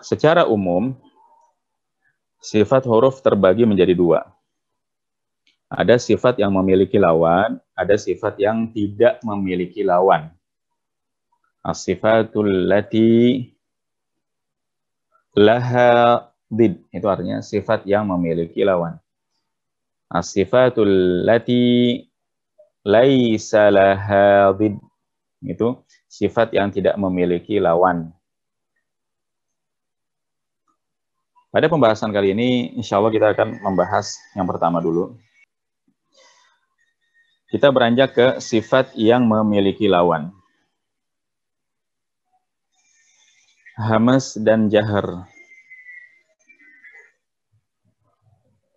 Secara umum, sifat huruf terbagi menjadi dua. Ada sifat yang memiliki lawan, ada sifat yang tidak memiliki lawan. sifatul lati laha did. Itu artinya sifat yang memiliki lawan. sifatul lati laisa laha did. Itu sifat yang tidak memiliki lawan. Pada pembahasan kali ini, insya Allah kita akan membahas yang pertama dulu. Kita beranjak ke sifat yang memiliki lawan. Hamas dan Jahar.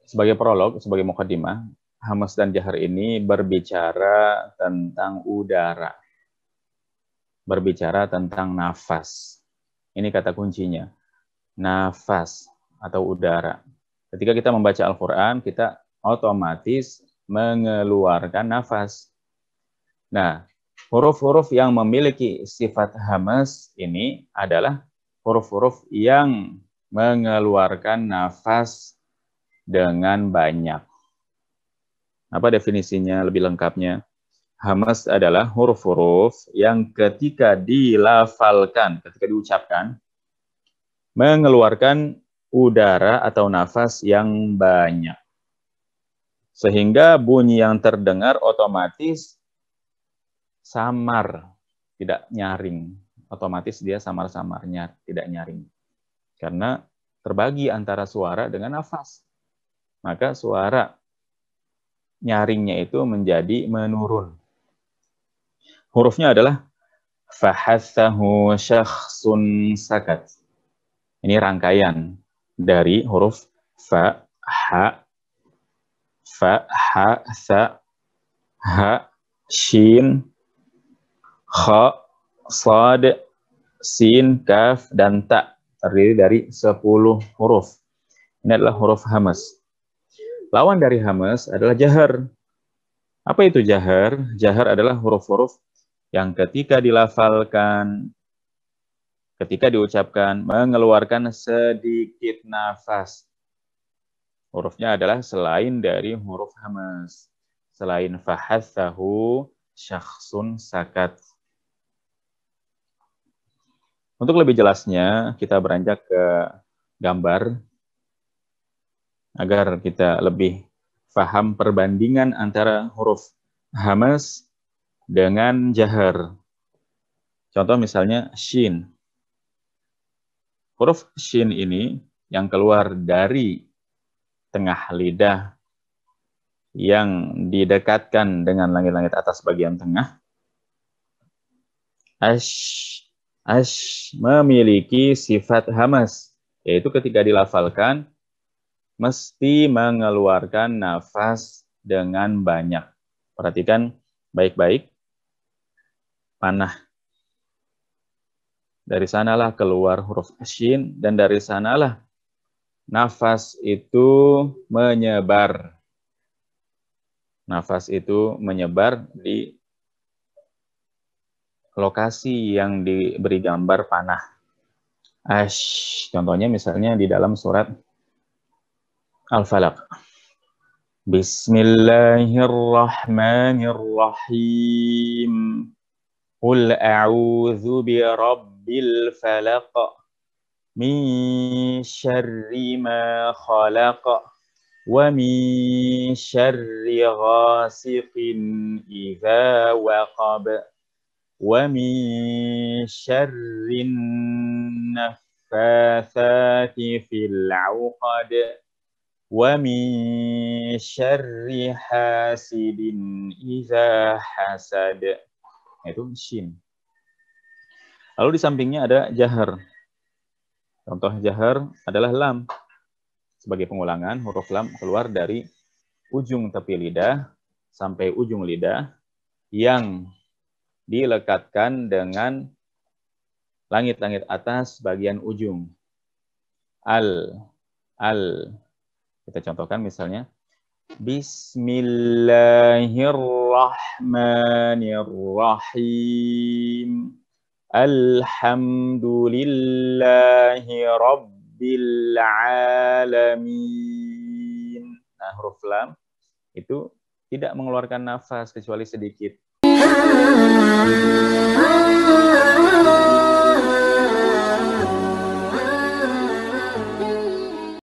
Sebagai prolog, sebagai mukaddimah, Hamas dan Jahar ini berbicara tentang udara. Berbicara tentang nafas. Ini kata kuncinya. Nafas atau udara. Ketika kita membaca Al-Quran, kita otomatis mengeluarkan nafas. Nah, huruf-huruf yang memiliki sifat hamas ini adalah huruf-huruf yang mengeluarkan nafas dengan banyak. Apa definisinya lebih lengkapnya? Hamas adalah huruf-huruf yang ketika dilafalkan, ketika diucapkan, mengeluarkan udara atau nafas yang banyak. Sehingga bunyi yang terdengar otomatis samar, tidak nyaring. Otomatis dia samar-samarnya, tidak nyaring. Karena terbagi antara suara dengan nafas. Maka suara nyaringnya itu menjadi menurun. Hurufnya adalah fahathahu syakhsun sakat. Ini rangkaian dari huruf fa, ha, fa, ha, sa, ha, shin, kha, sad, sin, kaf, dan ta. Terdiri dari 10 huruf. Ini adalah huruf hamas. Lawan dari hamas adalah jahar. Apa itu jahar? Jahar adalah huruf-huruf yang ketika dilafalkan ketika diucapkan mengeluarkan sedikit nafas. Hurufnya adalah selain dari huruf hamas. Selain fahathahu syakhsun sakat. Untuk lebih jelasnya, kita beranjak ke gambar agar kita lebih paham perbandingan antara huruf hamas dengan jahar. Contoh misalnya shin huruf shin ini yang keluar dari tengah lidah yang didekatkan dengan langit-langit atas bagian tengah. Ash, ash memiliki sifat hamas, yaitu ketika dilafalkan, mesti mengeluarkan nafas dengan banyak. Perhatikan baik-baik. Panah dari sanalah keluar huruf asyin dan dari sanalah nafas itu menyebar. Nafas itu menyebar di lokasi yang diberi gambar panah. Ash, contohnya misalnya di dalam surat Al-Falaq. Bismillahirrahmanirrahim. Qul a'udzu bi rabb بالفلق من شر ما خلق ومن شر غاسق إذا وقب ومن شر النفاثات في العقد ومن شر حاسد إذا حسد itu shin Lalu di sampingnya ada jahar. Contoh jahar adalah lam. Sebagai pengulangan, huruf lam keluar dari ujung tepi lidah sampai ujung lidah yang dilekatkan dengan langit-langit atas bagian ujung. Al, al. Kita contohkan misalnya. Bismillahirrahmanirrahim. Alhamdulillahi Rabbil Alamin. Nah, huruf lam itu tidak mengeluarkan nafas kecuali sedikit.